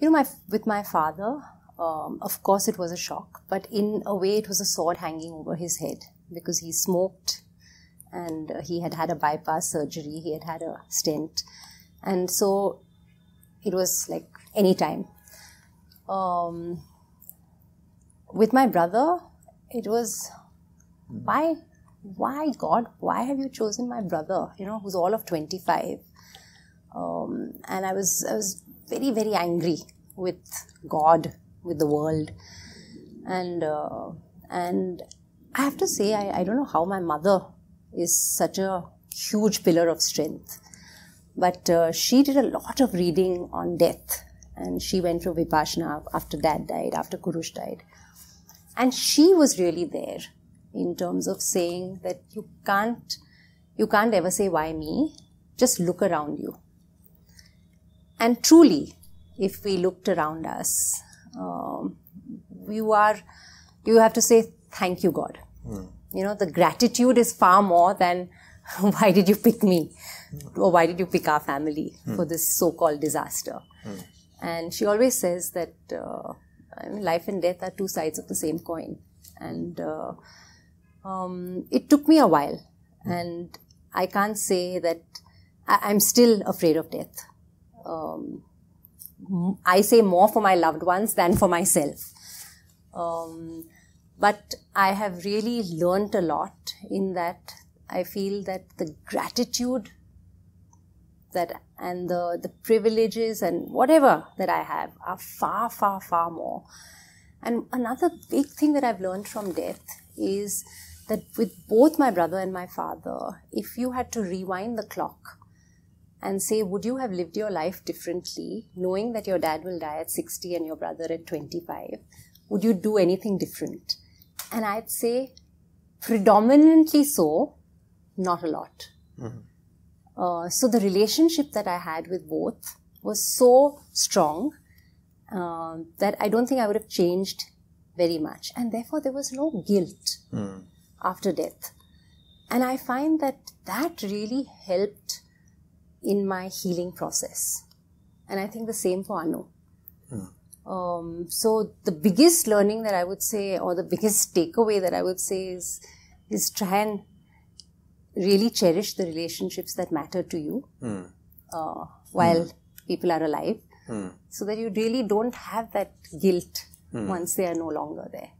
you know, my with my father, um, of course, it was a shock, but in a way, it was a sword hanging over his head because he smoked, and uh, he had had a bypass surgery, he had had a stent, and so it was like any time. Um, with my brother, it was why, why God, why have you chosen my brother? You know, who's all of twenty five. Um, and I was, I was very, very angry with God, with the world. And, uh, and I have to say, I, I don't know how my mother is such a huge pillar of strength. But uh, she did a lot of reading on death and she went through Vipassana after dad died, after kurush died. And she was really there in terms of saying that you can't, you can't ever say, why me? Just look around you. And truly, if we looked around us, um, you are, you have to say, thank you, God. Mm. You know, the gratitude is far more than why did you pick me mm. or why did you pick our family mm. for this so called disaster. Hmm. And she always says that uh, I mean, life and death are two sides of the same coin. And uh, um, it took me a while. Hmm. And I can't say that I- I'm still afraid of death um, I say more for my loved ones than for myself. Um, but I have really learned a lot in that I feel that the gratitude that and the, the privileges and whatever that I have are far, far, far more. And another big thing that I've learned from death is that with both my brother and my father, if you had to rewind the clock and say, would you have lived your life differently, knowing that your dad will die at 60 and your brother at 25? Would you do anything different? And I'd say, predominantly so, not a lot. Mm-hmm. Uh, so the relationship that I had with both was so strong uh, that I don't think I would have changed very much. And therefore, there was no guilt mm. after death. And I find that that really helped in my healing process. And I think the same for Anu. Hmm. Um, so the biggest learning that I would say, or the biggest takeaway that I would say is, is try and really cherish the relationships that matter to you hmm. uh, while hmm. people are alive, hmm. so that you really don't have that guilt hmm. once they are no longer there.